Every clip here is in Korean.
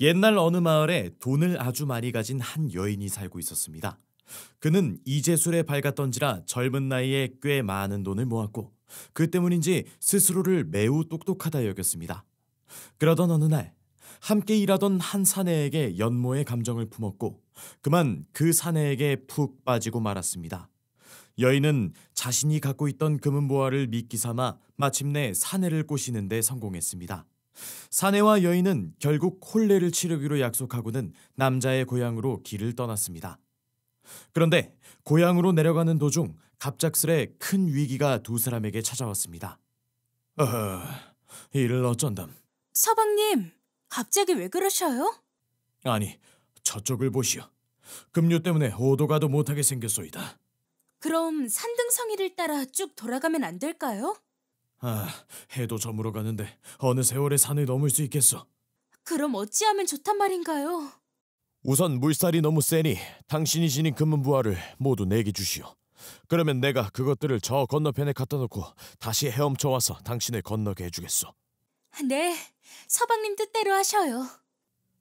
옛날 어느 마을에 돈을 아주 많이 가진 한 여인이 살고 있었습니다. 그는 이재술에 밝았던지라 젊은 나이에 꽤 많은 돈을 모았고 그 때문인지 스스로를 매우 똑똑하다 여겼습니다. 그러던 어느 날 함께 일하던 한 사내에게 연모의 감정을 품었고 그만 그 사내에게 푹 빠지고 말았습니다. 여인은 자신이 갖고 있던 금은보화를 미끼 삼아 마침내 사내를 꼬시는 데 성공했습니다. 사내와 여인은 결국 콜레를 치르기로 약속하고는 남자의 고향으로 길을 떠났습니다. 그런데 고향으로 내려가는 도중 갑작스레 큰 위기가 두 사람에게 찾아왔습니다. 어허, 이를 어쩐담. 서방님, 갑자기 왜 그러셔요? 아니, 저쪽을 보시오. 급류 때문에 오도가도 못하게 생겼소이다. 그럼 산등성이를 따라 쭉 돌아가면 안 될까요? 아, 해도 저물어 가는데 어느 세월에 산을 넘을 수 있겠어. 그럼 어찌하면 좋단 말인가요? 우선 물살이 너무 세니 당신이 지닌 금은 부화를 모두 내게 주시오. 그러면 내가 그것들을 저 건너편에 갖다 놓고 다시 헤엄쳐 와서 당신을 건너게 해주겠소. 네, 서방님 뜻대로 하셔요.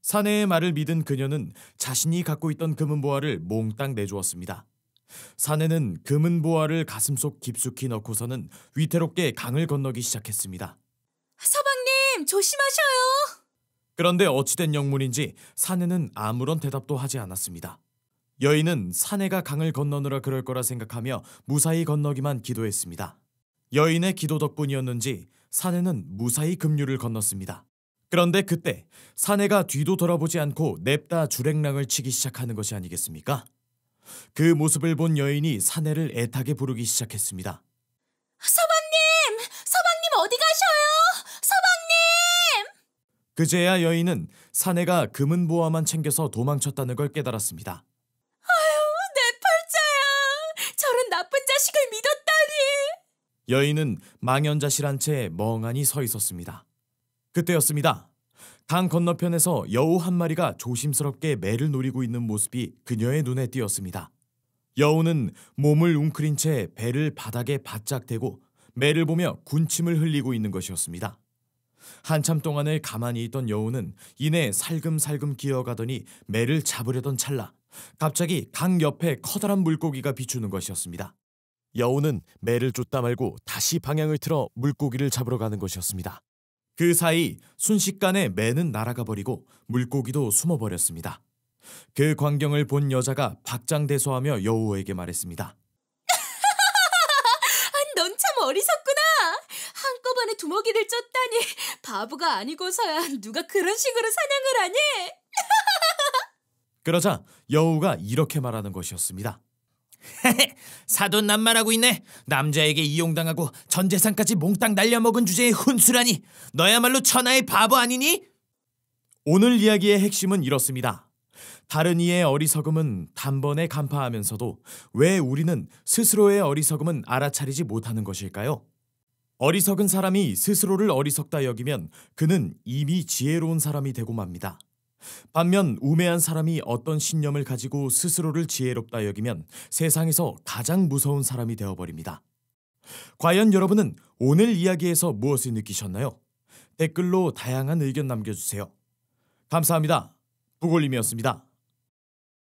사내의 말을 믿은 그녀는 자신이 갖고 있던 금은 보화를 몽땅 내주었습니다. 사내는 금은 보화를 가슴속 깊숙이 넣고서는 위태롭게 강을 건너기 시작했습니다. 서방님 조심하셔요. 그런데 어찌된 영문인지 사내는 아무런 대답도 하지 않았습니다. 여인은 사내가 강을 건너느라 그럴 거라 생각하며 무사히 건너기만 기도했습니다. 여인의 기도 덕분이었는지 사내는 무사히 급류를 건넜습니다. 그런데 그때 사내가 뒤도 돌아보지 않고 냅다 주랭랑을 치기 시작하는 것이 아니겠습니까? 그 모습을 본 여인이 사내를 애타게 부르기 시작했습니다. 서방님! 서방님 어디 가셔요? 서방님! 그제야 여인은 사내가 금은 보화만 챙겨서 도망쳤다는 걸 깨달았습니다. 여인은 망연자실한 채 멍하니 서 있었습니다. 그때였습니다. 강 건너편에서 여우 한 마리가 조심스럽게 매를 노리고 있는 모습이 그녀의 눈에 띄었습니다. 여우는 몸을 웅크린 채 배를 바닥에 바짝 대고 매를 보며 군침을 흘리고 있는 것이었습니다. 한참 동안을 가만히 있던 여우는 이내 살금살금 기어가더니 매를 잡으려던 찰나 갑자기 강 옆에 커다란 물고기가 비추는 것이었습니다. 여우는 매를 쫓다 말고 다시 방향을 틀어 물고기를 잡으러 가는 것이었습니다. 그 사이 순식간에 매는 날아가 버리고 물고기도 숨어버렸습니다. 그 광경을 본 여자가 박장대소하며 여우에게 말했습니다. 아, 넌참 어리석구나. 한꺼번에 두먹이를 쫓다니 바보가 아니고서야 누가 그런 식으로 사냥을 하니? 그러자 여우가 이렇게 말하는 것이었습니다. 사돈 난말하고 있네. 남자에게 이용당하고 전 재산까지 몽땅 날려먹은 주제에 훈수라니. 너야말로 천하의 바보 아니니? 오늘 이야기의 핵심은 이렇습니다. 다른 이의 어리석음은 단번에 간파하면서도 왜 우리는 스스로의 어리석음은 알아차리지 못하는 것일까요? 어리석은 사람이 스스로를 어리석다 여기면 그는 이미 지혜로운 사람이 되고 맙니다. 반면 우매한 사람이 어떤 신념을 가지고 스스로를 지혜롭다 여기면 세상에서 가장 무서운 사람이 되어버립니다. 과연 여러분은 오늘 이야기에서 무엇을 느끼셨나요? 댓글로 다양한 의견 남겨주세요. 감사합니다. 부골림이었습니다.